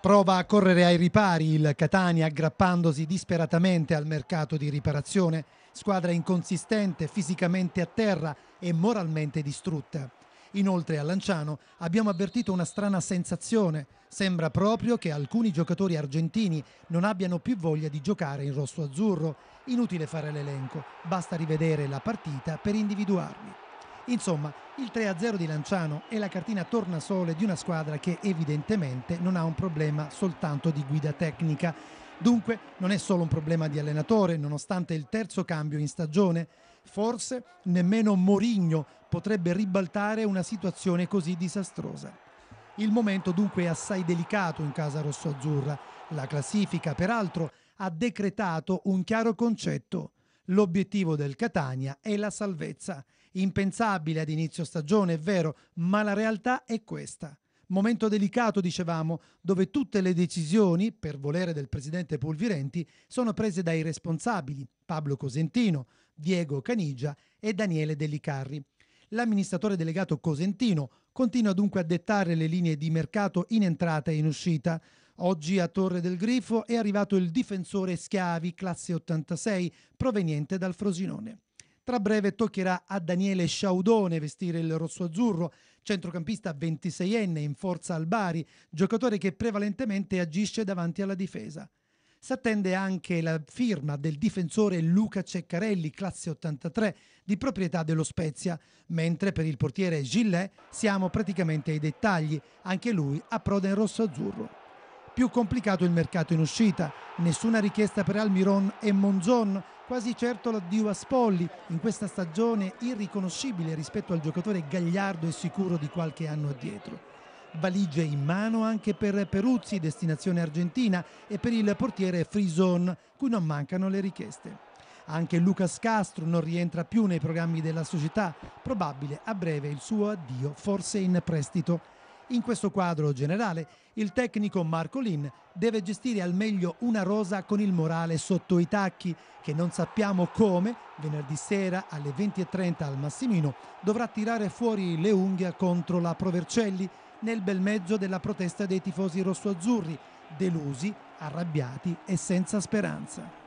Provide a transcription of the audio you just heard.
Prova a correre ai ripari il Catania aggrappandosi disperatamente al mercato di riparazione, squadra inconsistente, fisicamente a terra e moralmente distrutta. Inoltre a Lanciano abbiamo avvertito una strana sensazione, sembra proprio che alcuni giocatori argentini non abbiano più voglia di giocare in rosso-azzurro. Inutile fare l'elenco, basta rivedere la partita per individuarli. Insomma, il 3-0 di Lanciano è la cartina tornasole di una squadra che evidentemente non ha un problema soltanto di guida tecnica. Dunque non è solo un problema di allenatore, nonostante il terzo cambio in stagione. Forse nemmeno Morigno potrebbe ribaltare una situazione così disastrosa. Il momento dunque è assai delicato in casa rossoazzurra. La classifica, peraltro, ha decretato un chiaro concetto. L'obiettivo del Catania è la salvezza. Impensabile ad inizio stagione, è vero, ma la realtà è questa. Momento delicato, dicevamo, dove tutte le decisioni, per volere del presidente Pulvirenti, sono prese dai responsabili Pablo Cosentino, Diego Canigia e Daniele Dellicarri. L'amministratore delegato Cosentino continua dunque a dettare le linee di mercato in entrata e in uscita, Oggi a Torre del Grifo è arrivato il difensore Schiavi, classe 86, proveniente dal Frosinone. Tra breve toccherà a Daniele Sciaudone vestire il rosso-azzurro, centrocampista 26enne in forza al Bari, giocatore che prevalentemente agisce davanti alla difesa. S'attende anche la firma del difensore Luca Ceccarelli, classe 83, di proprietà dello Spezia, mentre per il portiere Gillet siamo praticamente ai dettagli, anche lui a proda in rosso-azzurro. Più complicato il mercato in uscita, nessuna richiesta per Almiron e Monzon, quasi certo l'addio a Spolli, in questa stagione irriconoscibile rispetto al giocatore gagliardo e sicuro di qualche anno addietro. Valigie in mano anche per Peruzzi, destinazione argentina, e per il portiere Frison, cui non mancano le richieste. Anche Lucas Castro non rientra più nei programmi della società, probabile a breve il suo addio, forse in prestito. In questo quadro generale, il tecnico Marco Lin deve gestire al meglio una rosa con il morale sotto i tacchi, che non sappiamo come, venerdì sera alle 20.30 al Massimino, dovrà tirare fuori le unghie contro la Provercelli nel bel mezzo della protesta dei tifosi rossoazzurri, delusi, arrabbiati e senza speranza.